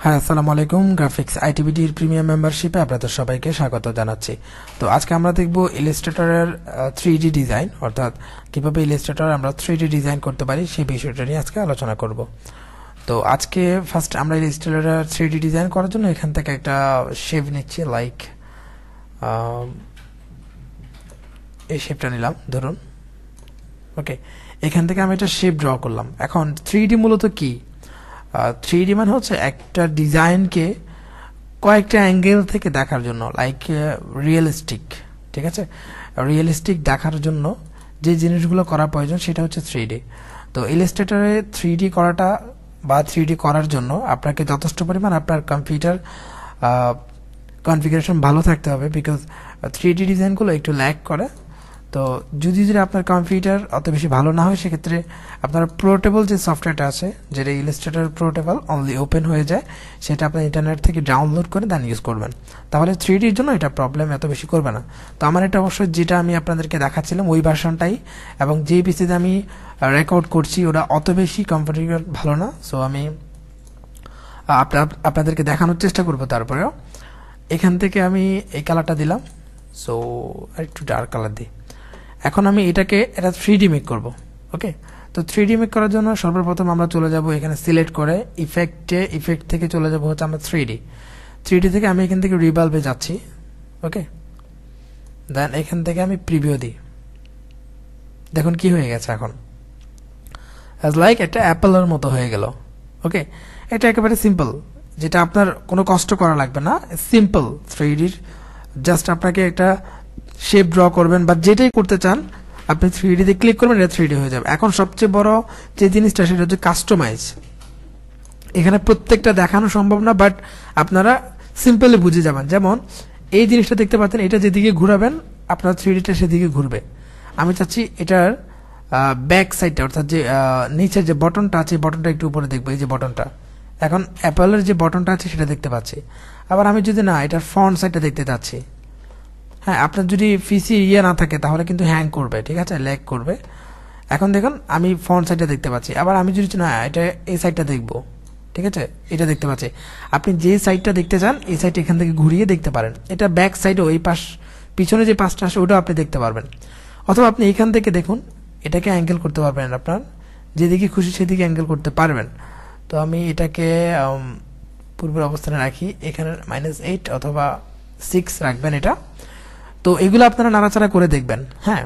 হ্যাঁ আসসালামু আলাইকুম গ্রাফিক্স আইটিভিটির প্রিমিয়াম মেম্বারশিপে আপনাদের সবাইকে স্বাগত জানাচ্ছি তো আজকে আমরা দেখব ইলিস্ট্রেটরের থ্রি ডি ডিজাইন অর্থাৎ কীভাবে ইলিস্ট্রেটর আমরা থ্রি ডি ডিজাইন করতে পারি সেই বিষয়টা নিয়ে আজকে আলোচনা করব তো আজকে ফার্স্ট আমরা ইলিস্ট্রেটরের থ্রি ডি ডিজাইন করার জন্য এখান থেকে একটা শেপ নিচ্ছি লাইক এই শেপটা নিলাম ধরুন ওকে এখান থেকে আমি একটা শেপ ড্র করলাম এখন থ্রি মূলত কি থ্রি ডি মানে হচ্ছে একটা ডিজাইনকে কয়েকটা অ্যাঙ্গেল থেকে দেখার জন্য লাইক রিয়েলিস্টিক ঠিক আছে রিয়েলিস্টিক দেখার জন্য যে জিনিসগুলো করা প্রয়োজন সেটা হচ্ছে থ্রি তো ইলাস্ট্রেটরে থ্রি করাটা বা থ্রি করার জন্য আপনাকে যথেষ্ট পরিমাণ আপনার কম্পিউটার কনফিগারেশন ভালো থাকতে হবে বিকজ থ্রি ডি ডিজাইনগুলো একটু ল্যাক করে তো যদি যদি আপনার কম্পিউটার অত বেশি ভালো না হয় সেক্ষেত্রে আপনার পোর্টেবল যে সফটওয়্যারটা আছে যেটা ইলিস্ট্রেটার পোর্টেবল অনলি ওপেন হয়ে যায় সেটা আপনি ইন্টারনেট থেকে ডাউনলোড করে দেন ইউজ করবেন তাহলে থ্রি ডির জন্য এটা প্রবলেম এত বেশি করবে না তো আমার এটা অবশ্য যেটা আমি আপনাদেরকে দেখাচ্ছিলাম ওই ভার্সনটাই এবং যে পিসিতে আমি রেকর্ড করছি ওটা অত বেশি কমফোর্টেবল ভালো না সো আমি আপনাদেরকে দেখানোর চেষ্টা করব তারপরেও এখান থেকে আমি এই কালারটা দিলাম সো আর একটু ডার্ক কালার দিই এখন আমি এটাকে এটা থ্রি ডি মেক করবো ওকে তো থ্রি ডি মেক করার জন্য সর্বপ্রথম আমরা চলে যাব এখানে সিলেক্ট করে ইফেক্টে ইফেক্ট থেকে চলে যাব হচ্ছে আমরা থ্রি ডি থ্রি ডি থেকে আমি এখান থেকে রিভালভে যাচ্ছি ওকে দেন এখান থেকে আমি প্রিভিও দিই দেখুন কি হয়ে গেছে এখন অ্যাজ লাইক একটা অ্যাপেলের মতো হয়ে গেল ওকে এটা একেবারে সিম্পল যেটা আপনার কোনো কষ্ট করা লাগবে না সিম্পল থ্রি ডির জাস্ট আপনাকে একটা শেপ ড্র করবেন বা যেটাই করতে চান আপনি থ্রি ডিতে ক্লিক করবেন এটা থ্রি হয়ে যাবে এখন সবচেয়ে বড় যে জিনিসটা সেটা হচ্ছে কাস্টমাইজ এখানে প্রত্যেকটা দেখানো সম্ভব না বাট আপনারা সিম্পলি বুঝে যাবেন যেমন এই জিনিসটা দেখতে পাচ্ছেন এটা যেদিকে ঘুরাবেন আপনার থ্রি ডিটা সেদিকে ঘুরবে আমি চাচ্ছি এটার ব্যাক সাইডটা অর্থাৎ যে নিচের যে বটনটা আছে বটনটা একটু উপরে দেখবো এই যে বটনটা এখন অ্যাপেলের যে বটনটা আছে সেটা দেখতে পাচ্ছি আবার আমি যদি না এটার ফ্রন্ট সাইডটা দেখতে চাচ্ছি হ্যাঁ আপনার যদি পিসি ইয়ে না থাকে তাহলে কিন্তু হ্যাং করবে ঠিক আছে ল্যাক করবে এখন দেখুন আমি ফ্রন্ট সাইডটা দেখতে পাচ্ছি আবার আমি যদি না এটা এই সাইডটা দেখব ঠিক আছে এটা দেখতে পাচ্ছি আপনি যে সাইডটা দেখতে চান এই সাইড এখান থেকে ঘুরিয়ে দেখতে পারেন এটা ব্যাক সাইডও এই পাশ পিছনে যে পাশটা আসে ওটাও আপনি দেখতে পারবেন অথবা আপনি এখান থেকে দেখুন এটাকে অ্যাঙ্গেল করতে পারবেন আপনার যেদিকে খুশি সেদিকে অ্যাঙ্গেল করতে পারবেন তো আমি এটাকে পূর্বের অবস্থানে রাখি এখানে মাইনাস এইট অথবা সিক্স রাখবেন এটা তো এগুলো আপনারা নাড়াচাড়া করে দেখবেন হ্যাঁ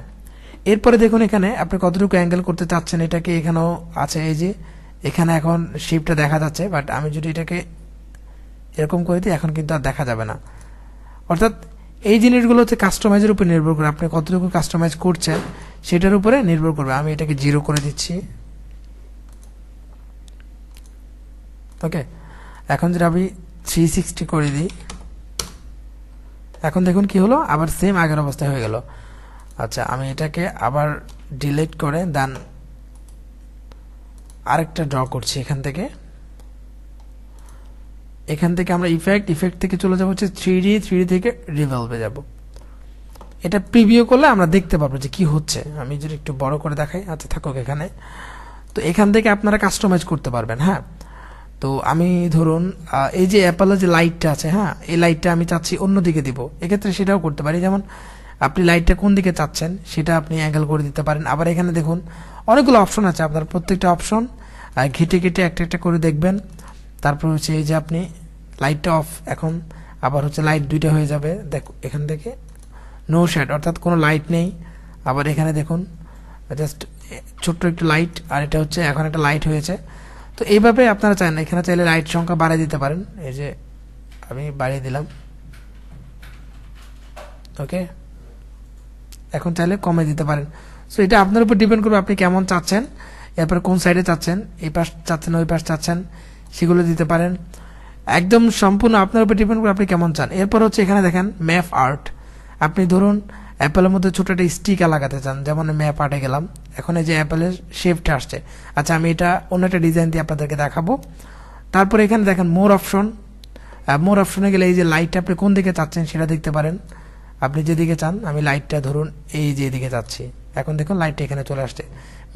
এরপরে দেখুন এখানে আপনি কতটুকু অ্যাঙ্গেল করতে চাচ্ছেন এটাকে এখানেও আছে এই যে এখানে এখন শিপটা দেখা যাচ্ছে বাট আমি যদি এটাকে এরকম করে দিই এখন কিন্তু আর দেখা যাবে না অর্থাৎ এই জিনিসগুলো হচ্ছে কাস্টমাইজের উপর নির্ভর করে আপনি কতটুকু কাস্টমাইজ করছেন সেটার উপরে নির্ভর করবে আমি এটাকে জিরো করে দিচ্ছি ওকে এখন যদি আমি থ্রি সিক্সটি করে দিই এখন দেখুন কি হলো আবার সেম আগের অবস্থা হয়ে গেল আচ্ছা আমি এটাকে আবার ডিলিট করে দেন আরেকটা ড্র করছি এখান থেকে এখান থেকে আমরা ইফেক্ট ইফেক্ট থেকে চলে যাবো হচ্ছে থ্রি ডি থ্রি ডি থেকে রিভলভে যাব এটা প্রিভিউ করলে আমরা দেখতে পাবো যে কি হচ্ছে আমি যদি একটু বড় করে দেখাই আচ্ছা থাকুক এখানে তো এখান থেকে আপনারা কাস্টমাইজ করতে পারবেন হ্যাঁ তো আমি ধরুন এই যে অ্যাপেলের যে লাইটটা আছে হ্যাঁ এই লাইটটা আমি চাচ্ছি অন্য দিকে দিব এক্ষেত্রে সেটাও করতে পারি যেমন আপনি লাইটটা কোন দিকে চাচ্ছেন সেটা আপনি অ্যাঙ্গেল করে দিতে পারেন আবার এখানে দেখুন অনেকগুলো অপশন আছে আপনার প্রত্যেকটা অপশন ঘেটে ঘেটে একটা একটা করে দেখবেন তারপর হচ্ছে এই যে আপনি লাইটটা অফ এখন আবার হচ্ছে লাইট দুইটা হয়ে যাবে দেখো এখান থেকে নো শ্যাড অর্থাৎ কোনো লাইট নেই আবার এখানে দেখুন জাস্ট ছোট্ট একটু লাইট আর এটা হচ্ছে এখন একটা লাইট হয়েছে তো এইভাবে আপনারা চান এখানে চাইলে লাইট সংখ্যা বাড়িয়ে দিতে পারেন এই যে আমি বাড়িয়ে দিলাম ওকে এখন চাইলে কমে দিতে পারেন সো এটা আপনার উপর ডিপেন্ড করবে আপনি কেমন চাচ্ছেন এরপর কোন সাইডে চাচ্ছেন এই পাশ চাচ্ছেন ওই পাশ চাচ্ছেন সেগুলো দিতে পারেন একদম সম্পূর্ণ আপনার উপর ডিপেন্ড করে আপনি কেমন চান এরপর হচ্ছে এখানে দেখেন ম্যাপ আর্ট আপনি ধরুন অ্যাপেলের মধ্যে ছোট একটা স্টিকার লাগাতে চান যেমন আমি অ্যাপার্টে গেলাম এখন এই যে অ্যাপেলের শেপটা আসছে আচ্ছা আমি এটা অন্য একটা ডিজাইন দিয়ে আপনাদেরকে দেখাবো তারপরে এখানে দেখেন মোর অপশন মোর অপশনে গেলে এই যে লাইটটা আপনি কোন দিকে চাচ্ছেন সেটা দেখতে পারেন আপনি যেদিকে চান আমি লাইটটা ধরুন এই যে এদিকে চাচ্ছি এখন দেখুন লাইটটা এখানে চলে আসছে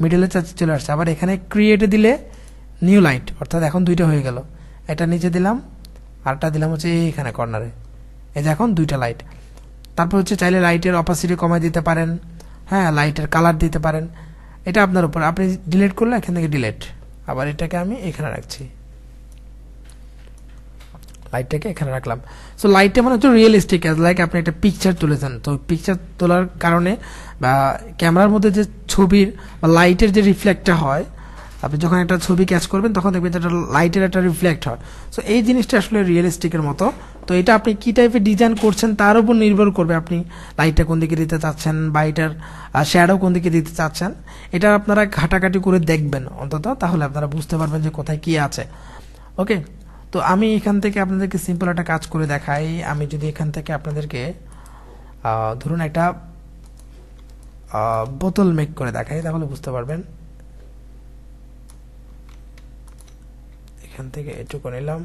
মিডলে চাচ্ছে চলে আসছে আবার এখানে ক্রিয়েটে দিলে নিউ লাইট অর্থাৎ এখন দুইটা হয়ে গেল এটা নিচে দিলাম আরটা দিলাম হচ্ছে এইখানে কর্নারে এই যে এখন দুইটা লাইট তারপর হচ্ছে চাইলে লাইটের অপাসিটি কমাই দিতে পারেন হ্যাঁ লাইটের কালার দিতে পারেন এটা আপনার উপর আপনি ডিলেট করলে এখান থেকে ডিলেট আবার এটাকে আমি এখানে রাখছি লাইটটাকে এখানে রাখলাম সো লাইটটা মানে হচ্ছে রিয়েলিস্টিক অ্যাজ লাইক আপনি একটা পিকচার তুলেছেন তো পিকচার তোলার কারণে বা ক্যামেরার মধ্যে যে ছবির বা লাইটের যে রিফ্লেক্টটা হয় আপনি যখন একটা ছবি ক্যাচ করবেন তখন দেখবেন যে লাইটের একটা রিফ্লেক্ট হয় সো এই জিনিসটা আসলে রিয়েলিস্টিকের মতো তো এটা আপনি কী টাইপের ডিজাইন করছেন তার উপর নির্ভর করবে আপনি লাইটটা কোন দিকে দিতে চাচ্ছেন বা এটার শ্যাডো কোন দিকে দিতে চাচ্ছেন এটা আপনারা ঘাটাঘাটি করে দেখবেন অন্তত তাহলে আপনারা বুঝতে পারবেন যে কোথায় কী আছে ওকে তো আমি এখান থেকে আপনাদেরকে সিম্পল একটা কাজ করে দেখাই আমি যদি এখান থেকে আপনাদেরকে ধরুন একটা বোতল মেক করে দেখাই তাহলে বুঝতে পারবেন এখান থেকে এটুকু নিলাম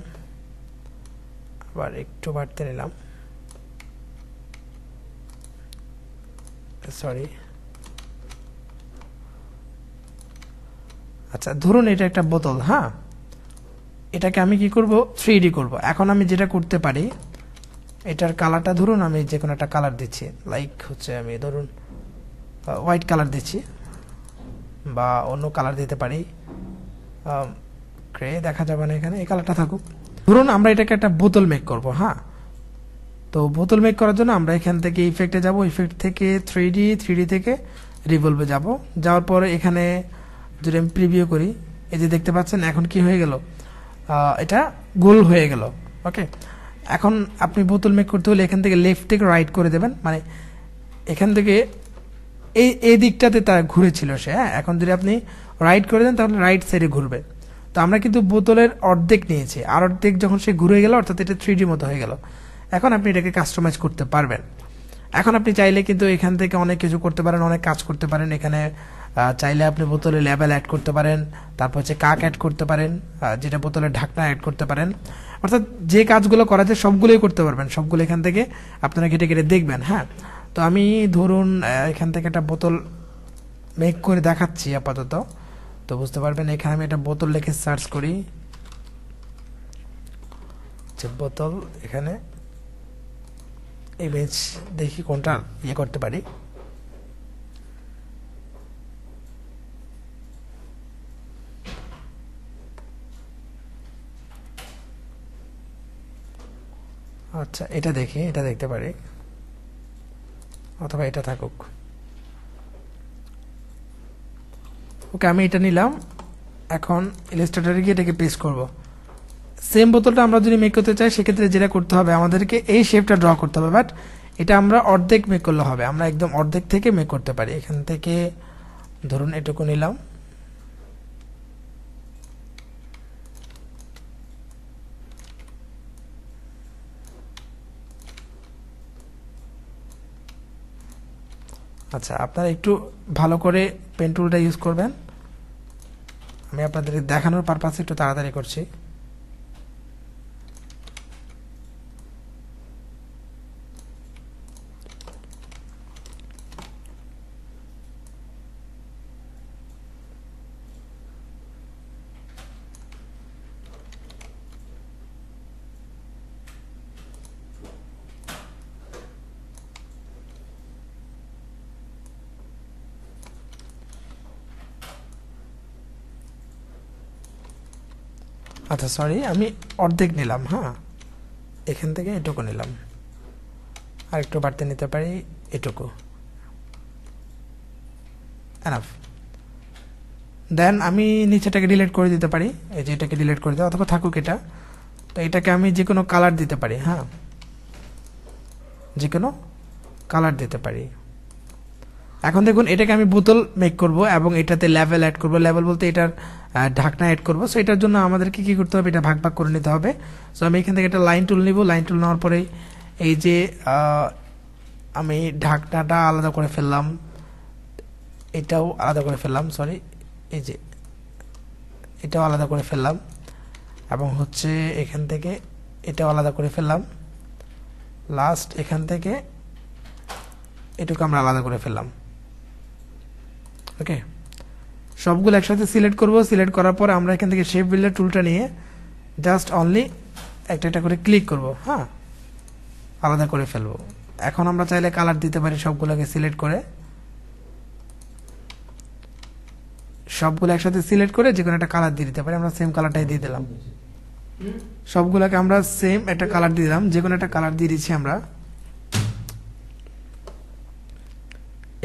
আবার একটু বাড়তে নিলাম সরি আচ্ছা ধরুন এটা একটা বোতল হ্যাঁ এটাকে আমি কি করব থ্রি ডি করবো এখন আমি যেটা করতে পারি এটার কালারটা ধরুন আমি যে কোনো একটা কালার দিচ্ছি লাইক হচ্ছে আমি ধরুন হোয়াইট কালার দিচ্ছি বা অন্য কালার দিতে পারি গ্রে দেখা যাবে না এখানে এই কালারটা থাকুক ধরুন আমরা এটাকে একটা বোতল মেক করব হ্যাঁ তো বোতল মেক করার জন্য আমরা এখান থেকে ইফেক্টে যাব ইফেক্ট থেকে থ্রি ডি থ্রি ডি থেকে রিভলভে যাব যাওয়ার পরে এখানে যদি আমি প্রিভিউ করি এই যে দেখতে পাচ্ছেন এখন কি হয়ে গেল এটা গোল হয়ে গেল ওকে এখন আপনি বোতল মেক করতে হলে এখান থেকে লেফট থেকে রাইট করে দেবেন মানে এখান থেকে এই এই দিকটাতে তার ঘুরেছিল সে হ্যাঁ এখন যদি আপনি রাইট করে দেন তাহলে রাইট সাইডে ঘুরবে তো আমরা কিন্তু বোতলের অর্ধেক নিয়েছি আর অর্ধেক যখন সে ঘুরে গেল অর্থাৎ এটা থ্রি মতো হয়ে গেল এখন আপনি এটাকে কাস্টমাইজ করতে পারবেন এখন আপনি চাইলে কিন্তু এখান থেকে অনেক কিছু করতে পারেন অনেক কাজ করতে পারেন এখানে চাইলে আপনি বোতলে লেবেল অ্যাড করতে পারেন তারপর হচ্ছে কাক অ্যাড করতে পারেন যেটা বোতলে ঢাকনা অ্যাড করতে পারেন অর্থাৎ যে কাজগুলো করা যায় সবগুলোই করতে পারবেন সবগুলো এখান থেকে আপনারা কেটে কেটে দেখবেন হ্যাঁ তো আমি ধরুন এখান থেকে একটা বোতল মেক করে দেখাচ্ছি আপাতত তো বুঝতে পারবেন এখানে আমি এটা বোতল লিখে সার্চ করি যে বোতল এখানে ইমেজ দেখি কোনটা ইয়ে করতে পারি আচ্ছা এটা দেখি এটা দেখতে পারি অথবা এটা থাকুক ওকে আমি এটা নিলাম এখন ইলাস্ট্রেটরে গিয়ে এটাকে পেস্ট করব সেম বোতলটা আমরা যদি মেক করতে চাই সেক্ষেত্রে যেটা করতে হবে আমাদেরকে এই শেপটা ড্র করতে হবে বাট এটা আমরা অর্ধেক মেক করলে হবে আমরা একদম অর্ধেক থেকে মেক করতে পারি এখান থেকে ধরুন এটুকু নিলাম আচ্ছা আপনারা একটু ভালো করে পেন টুলটা ইউজ করবেন আমি আপনাদের দেখানোর পারপাসে একটু তাড়াতাড়ি করছি আচ্ছা সরি আমি অর্ধেক নিলাম হ্যাঁ এখান থেকে এটুকু নিলাম আর একটু বাড়তে নিতে পারি এটুকু এনাফ দেন আমি নিচেটাকে ডিলিট করে দিতে পারি এই যে এটাকে ডিলিট করে দেওয়া অথবা থাকুক এটা তো এটাকে আমি যে কোনো কালার দিতে পারি হ্যাঁ যে কোনো কালার দিতে পারি এখন দেখুন এটাকে আমি বোতল মেক করব এবং এটাতে লেভেল অ্যাড করব লেভেল বলতে এটার ঢাকনা অ্যাড করব সো এটার জন্য আমাদেরকে কি করতে হবে এটা ভাগ ভাগ করে নিতে হবে সো আমি এখান থেকে একটা লাইন টুল নিব লাইন টুল নেওয়ার পরে এই যে আমি ঢাকনাটা আলাদা করে ফেললাম এটাও আলাদা করে ফেললাম সরি এই যে এটাও আলাদা করে ফেললাম এবং হচ্ছে এখান থেকে এটাও আলাদা করে ফেললাম লাস্ট এখান থেকে এটুকু আমরা আলাদা করে ফেললাম ওকে সবগুলো একসাথে সিলেক্ট করব সিলেক্ট করার পর আমরা এখান থেকে শেপ বিল্ডার টুলটা নিয়ে জাস্ট অনলি একটা একটা করে ক্লিক করব হ্যাঁ আলাদা করে ফেলবো এখন আমরা চাইলে কালার দিতে পারি সবগুলোকে সিলেক্ট করে সবগুলো একসাথে সিলেক্ট করে যে কোনো একটা কালার দিয়ে দিতে পারি আমরা সেম কালারটাই দিয়ে দিলাম সবগুলোকে আমরা সেম একটা কালার দিয়ে দিলাম যে কোনো একটা কালার দিয়ে দিচ্ছি আমরা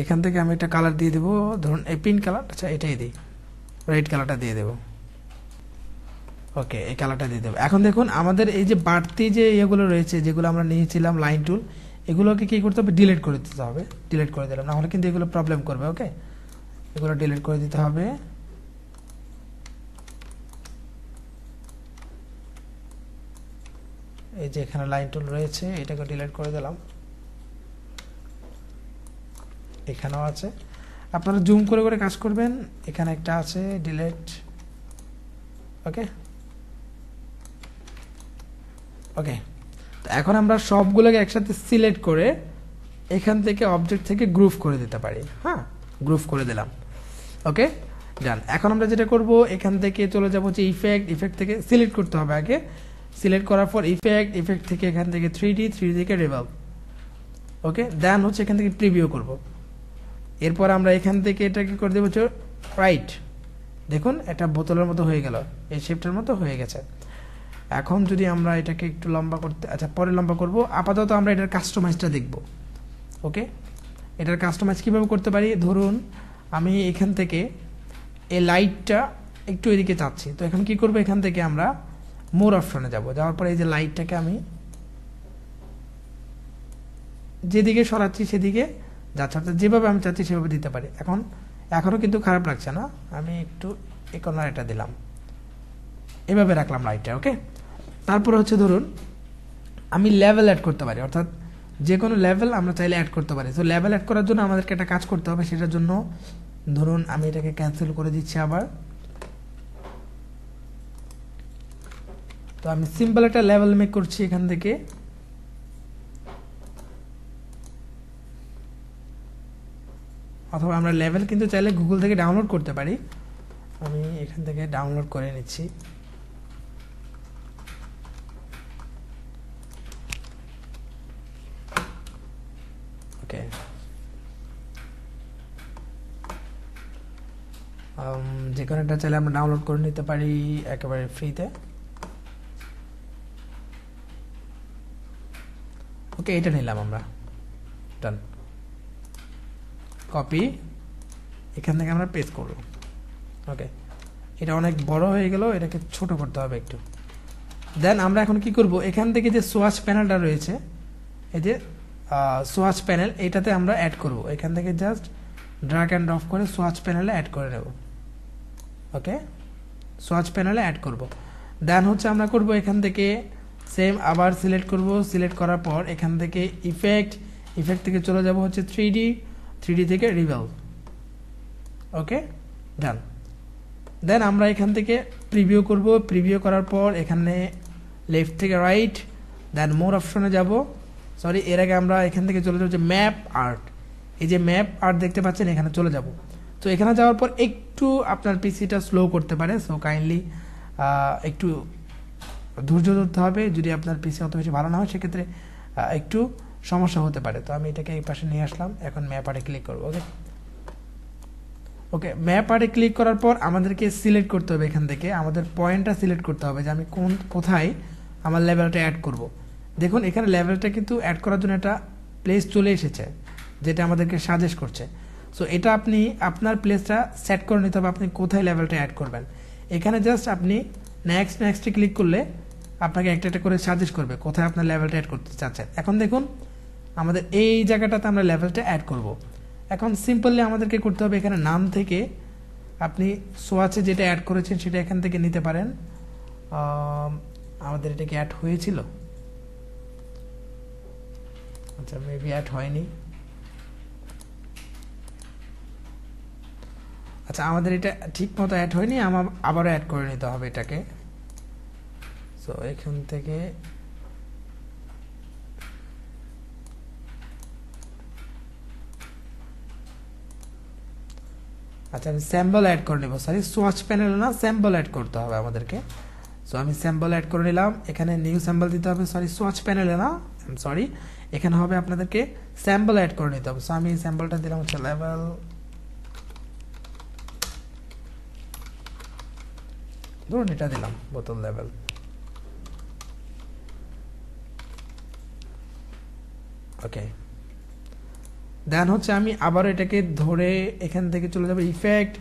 এখান থেকে আমি একটা কালার দিয়ে দেবো ধরুন এই পিঙ্ক কালার আচ্ছা এটাই দিই রেড কালারটা দিয়ে দেবো ওকে এই কালারটা দিয়ে দেবো এখন দেখুন আমাদের এই যে বাড়তি যে ইয়েগুলো রয়েছে যেগুলো আমরা নিয়েছিলাম লাইন টুল এগুলোকে কী করতে হবে ডিলিট করে দিতে হবে ডিলিট করে দিলাম নাহলে কিন্তু এগুলো প্রবলেম করবে ওকে এগুলো ডিলিট করে দিতে হবে এই যে এখানে লাইন টুল রয়েছে এটাকে ডিলিট করে দিলাম এখানেও আছে আপনারা জুম করে করে কাজ করবেন এখানে একটা আছে ডিলেট ওকে ওকে তো এখন আমরা সবগুলোকে একসাথে সিলেক্ট করে এখান থেকে অবজেক্ট থেকে গ্রুপ করে দিতে পারি হ্যাঁ গ্রুপ করে দিলাম ওকে ডান এখন আমরা যেটা করব এখান থেকে চলে যাব হচ্ছে ইফেক্ট ইফেক্ট থেকে সিলেক্ট করতে হবে আগে সিলেক্ট করার পর ইফেক্ট ইফেক্ট থেকে এখান থেকে থ্রি ডি থ্রি ডি থেকে রেভাল ওকে দেন হচ্ছে এখান থেকে প্রিভিউ করবো এরপর আমরা এখান থেকে এটাকে করে দেবো রাইট দেখুন এটা বোতলের মতো হয়ে গেল এই শেপটার মতো হয়ে গেছে এখন যদি আমরা এটাকে একটু লম্বা করতে আচ্ছা পরে লম্বা করব আপাতত আমরা এটার কাস্টমাইজটা দেখব ওকে এটার কাস্টমাইজ কীভাবে করতে পারি ধরুন আমি এখান থেকে এই লাইটটা একটু এদিকে চাচ্ছি তো এখন কি করব এখান থেকে আমরা মোর অপশনে যাব যাওয়ার পরে এই যে লাইটটাকে আমি যেদিকে সরাচ্ছি সেদিকে যাচ্ছে যেভাবে আমি চাচ্ছি সেভাবে দিতে পারি এখন এখনও কিন্তু খারাপ লাগছে না আমি একটু এ এটা দিলাম এভাবে রাখলাম লাইটটা ওকে তারপরে হচ্ছে ধরুন আমি লেভেল অ্যাড করতে পারি অর্থাৎ যে কোনো লেভেল আমরা চাইলে অ্যাড করতে পারি তো লেভেল অ্যাড করার জন্য আমাদেরকে একটা কাজ করতে হবে সেটার জন্য ধরুন আমি এটাকে ক্যান্সেল করে দিচ্ছি আবার তো আমি সিম্পল একটা লেভেল মেক করছি এখান থেকে অথবা আমরা লেভেল কিন্তু চাইলে গুগল থেকে ডাউনলোড করতে পারি আমি এখান থেকে ডাউনলোড করে নিচ্ছি ওকে um, যে কোনো একটা চাইলে আমরা ডাউনলোড করে নিতে পারি একেবারে ফ্রিতে ওকে এটা নিলাম আমরা ডান কপি এখান থেকে আমরা পেস্ট করব ওকে এটা অনেক বড় হয়ে গেল এটাকে ছোট করতে হবে একটু দেন আমরা এখন কি করব এখান থেকে যে সোয়াচ প্যানেলটা রয়েছে এই যে সোয়াচ প্যানেল এটাতে আমরা অ্যাড করব এখান থেকে জাস্ট ড্রাগ অ্যান্ড ড্রফ করে সোয়াচ প্যানেলে অ্যাড করে নেব ওকে সোয়াচ প্যানেলে অ্যাড করব দেন হচ্ছে আমরা করব এখান থেকে সেম আবার সিলেক্ট করব সিলেক্ট করার পর এখান থেকে ইফেক্ট ইফেক্ট থেকে চলে যাব হচ্ছে থ্রি থ্রি থেকে রিভেল ওকে ডান দেন আমরা এখান থেকে প্রিভিউ করব প্রিভিউ করার পর এখানে লেফট থেকে রাইট দেন মোর অপশনে যাব সরি এর আগে আমরা এখান থেকে চলে যাব যে ম্যাপ আর্ট এই যে ম্যাপ আর্ট দেখতে পাচ্ছেন এখানে চলে যাব তো এখানে যাওয়ার পর একটু আপনার পিসিটা স্লো করতে পারে সো কাইন্ডলি একটু ধৈর্য ধরতে হবে যদি আপনার পিসি অত বেশি ভালো না হয় সেক্ষেত্রে একটু সমস্যা হতে পারে তো আমি এটাকে এই পাশে নিয়ে আসলাম এখন ম্যাপারে ক্লিক করবো ওকে ওকে ম্যাপারে ক্লিক করার পর আমাদেরকে সিলেক্ট করতে হবে এখান থেকে আমাদের পয়েন্টটা সিলেক্ট করতে হবে যে আমি কোন কোথায় আমার লেভেলটা অ্যাড করব। দেখুন এখানে লেভেলটা কিন্তু অ্যাড করার জন্য একটা প্লেস চলে এসেছে যেটা আমাদেরকে সাজেস্ট করছে সো এটা আপনি আপনার প্লেসটা সেট করে নিতে হবে আপনি কোথায় লেভেলটা অ্যাড করবেন এখানে জাস্ট আপনি নেক্সট নেক্সটে ক্লিক করলে আপনাকে একটা একটা করে সাজেস্ট করবে কোথায় আপনার লেভেলটা অ্যাড করতে চাচ্ছেন এখন দেখুন আমাদের এই জায়গাটাতে আমরা লেভেলটা অ্যাড করব। এখন সিম্পলি আমাদেরকে করতে হবে এখানে নাম থেকে আপনি সোয়াচে যেটা অ্যাড করেছেন সেটা এখান থেকে নিতে পারেন আমাদের এটা কি অ্যাড হয়েছিল আচ্ছা মেবি অ্যাড হয়নি আচ্ছা আমাদের এটা ঠিক মতো অ্যাড হয়নি আমার আবারও অ্যাড করে নিতে হবে এটাকে সো এখান থেকে আচ্ছা আমি স্যাম্বল অ্যাড করে নেবো সরি সোয়াচ প্যানেল না স্যাম্বল অ্যাড করতে হবে আমাদেরকে সো আমি স্যাম্বল অ্যাড করে নিলাম এখানে নিউ স্যাম্বল দিতে হবে সরি সোয়াচ প্যানেলে না সরি এখানে হবে আপনাদেরকে স্যাম্বল অ্যাড করে নিতে হবে সো আমি স্যাম্বলটা দিলাম হচ্ছে লেভেল ধরুন এটা দিলাম বোতল লেভেল ওকে দেন হচ্ছে আমি আবার এটাকে ধরে এখান থেকে চলে যাবো ইফেক্ট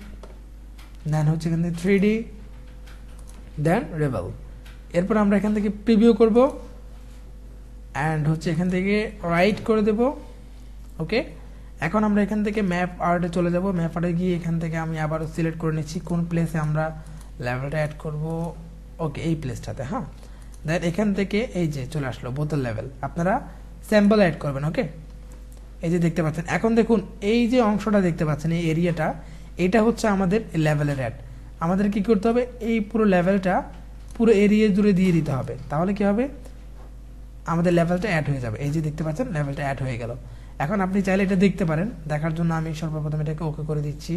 দেন হচ্ছে এখান থেকে থ্রি ডি দেন রেভেল এরপর আমরা এখান থেকে প্রিভিউ করব অ্যান্ড হচ্ছে এখান থেকে রাইট করে দেব ওকে এখন আমরা এখান থেকে ম্যাপ আর্টে চলে যাব ম্যাপ আর্টে গিয়ে এখান থেকে আমি আবারও সিলেক্ট করে নিচ্ছি কোন প্লেসে আমরা লেভেলটা অ্যাড করব ওকে এই প্লেসটাতে হ্যাঁ দেন এখান থেকে এই যে চলে আসলো বোতল লেভেল আপনারা স্যাম্পল অ্যাড করবেন ওকে এই যে দেখতে পাচ্ছেন এখন দেখুন এই যে অংশটা দেখতে পাচ্ছেন এই এরিয়াটা এটা হচ্ছে আমাদের লেভেলের অ্যাড আমাদের কি করতে হবে এই পুরো লেভেলটা পুরো এরিয়া জুড়ে দিয়ে দিতে হবে তাহলে কি হবে আমাদের লেভেলটা অ্যাড হয়ে যাবে এই যে দেখতে পাচ্ছেন লেভেলটা অ্যাড হয়ে গেল এখন আপনি চাইলে এটা দেখতে পারেন দেখার জন্য আমি সর্বপ্রথম এটাকে ওকে করে দিচ্ছি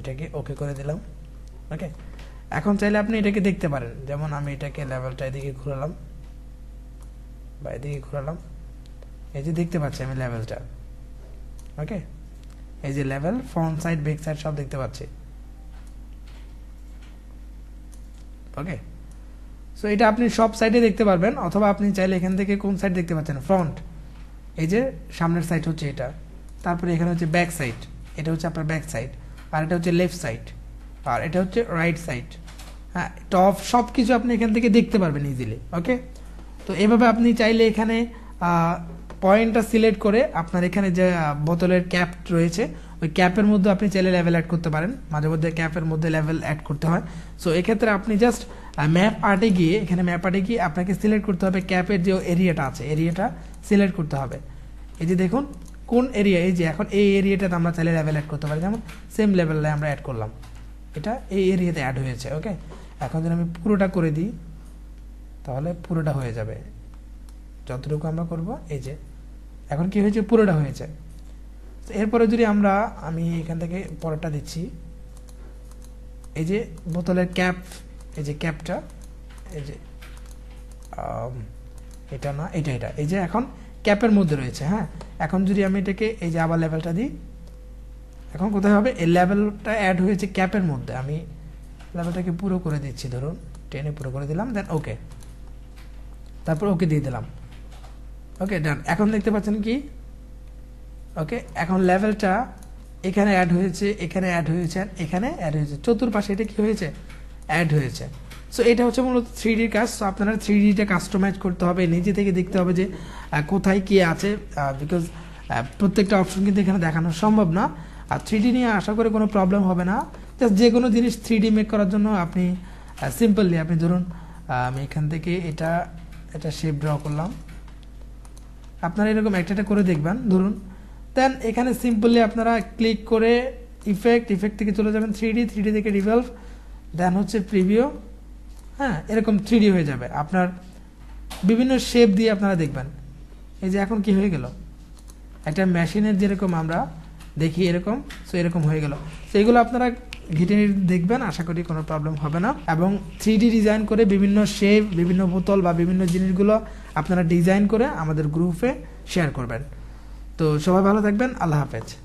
এটাকে ওকে করে দিলাম ওকে এখন চাইলে আপনি এটাকে দেখতে পারেন যেমন আমি এটাকে লেভেলটা এদিকে ঘুরালাম বা এদিকে ঘুরালাম এই যে দেখতে পাচ্ছি আমি লেভেলটা ওকে এই যে level front side back side সব দেখতে পাচ্ছি ওকে সো এটা আপনি সব সাইডে দেখতে পারবেন অথবা আপনি চাইলে এখান থেকে কোন সাইড দেখতে পাচ্ছেন ফ্রন্ট এই যে সামনের সাইড হচ্ছে এটা তারপরে এখানে হচ্ছে ব্যাক সাইড এটা হচ্ছে আপনার ব্যাক সাইড আর এটা হচ্ছে লেফট সাইড আর এটা হচ্ছে রাইট সাইড হ্যাঁ টপ সব কিছু আপনি এখান থেকে দেখতে পারবেন ইজিলি ওকে তো এভাবে আপনি চাইলে এখানে পয়েন্টটা সিলেক্ট করে আপনার এখানে যে বোতলের ক্যাপ রয়েছে ওই ক্যাপের মধ্যে আপনি চাইলে লেভেল অ্যাড করতে পারেন মাঝে মধ্যে ক্যাপের মধ্যে লেভেল অ্যাড করতে হয় সো এক্ষেত্রে আপনি জাস্ট ম্যাপ আর্টে গিয়ে এখানে ম্যাপ আর্টে গিয়ে আপনাকে সিলেক্ট করতে হবে ক্যাপের যে এরিয়াটা আছে এরিয়াটা সিলেক্ট করতে হবে এই যে দেখুন কোন এরিয়া এই যে এখন এই এরিয়াটাতে আমরা চাইলে লেভেল অ্যাড করতে পারি যেমন সেম লেভেলে আমরা অ্যাড করলাম এটা এই এরিয়াতে অ্যাড হয়েছে ওকে এখন যদি আমি পুরোটা করে দিই তাহলে পুরোটা হয়ে যাবে যতটুকু আমরা করব এই যে এখন কি হয়েছে পুরোটা হয়েছে এরপরে যদি আমরা আমি এখান থেকে পরেরটা দিচ্ছি এই যে বোতলের ক্যাপ এই যে ক্যাপটা এই যে এটা না এটা এটা এই যে এখন ক্যাপের মধ্যে রয়েছে হ্যাঁ এখন যদি আমি এটাকে এই যে আবার লেভেলটা দিই এখন কোথায় হবে এই লেভেলটা অ্যাড হয়েছে ক্যাপের মধ্যে আমি লেভেলটাকে পুরো করে দিচ্ছি ধরুন টেনে পুরো করে দিলাম দেন ওকে তারপর ওকে দিয়ে দিলাম ওকে ডান এখন দেখতে পাচ্ছেন কি ওকে এখন লেভেলটা এখানে অ্যাড হয়েছে এখানে অ্যাড হয়েছে এখানে অ্যাড হয়েছে চতুর্পাশে এটা কি হয়েছে অ্যাড হয়েছে সো এটা হচ্ছে মূলত থ্রি ডির কাজ সো আপনারা থ্রি ডিটা কাস্টমাইজ করতে হবে নিজে থেকে দেখতে হবে যে কোথায় কি আছে বিকজ প্রত্যেকটা অপশন কিন্তু এখানে দেখানো সম্ভব না আর থ্রি ডি নিয়ে আশা করে কোনো প্রবলেম হবে না জাস্ট যে কোনো জিনিস থ্রি ডি মেক করার জন্য আপনি সিম্পলি আপনি ধরুন আমি এখান থেকে এটা এটা শেপ ড্র করলাম আপনারা এরকম একটা একটা করে দেখবেন ধরুন দেন এখানে সিম্পলি আপনারা ক্লিক করে ইফেক্ট ইফেক্ট থেকে চলে যাবেন থ্রি ডি থ্রি ডি থেকে রিভলভ দেন হচ্ছে প্রিভিও হ্যাঁ এরকম থ্রি ডি হয়ে যাবে আপনার বিভিন্ন শেপ দিয়ে আপনারা দেখবেন এই যে এখন কি হয়ে গেল একটা মেশিনের যেরকম আমরা দেখি এরকম সো এরকম হয়ে গেল তো এগুলো আপনারা ঘিটে দেখবেন আশা করি কোনো প্রবলেম হবে না এবং থ্রি ডিজাইন করে বিভিন্ন শেপ বিভিন্ন বোতল বা বিভিন্ন জিনিসগুলো আপনারা ডিজাইন করে আমাদের গ্রুপে শেয়ার করবেন তো সবাই ভালো থাকবেন আল্লাহ হাফেজ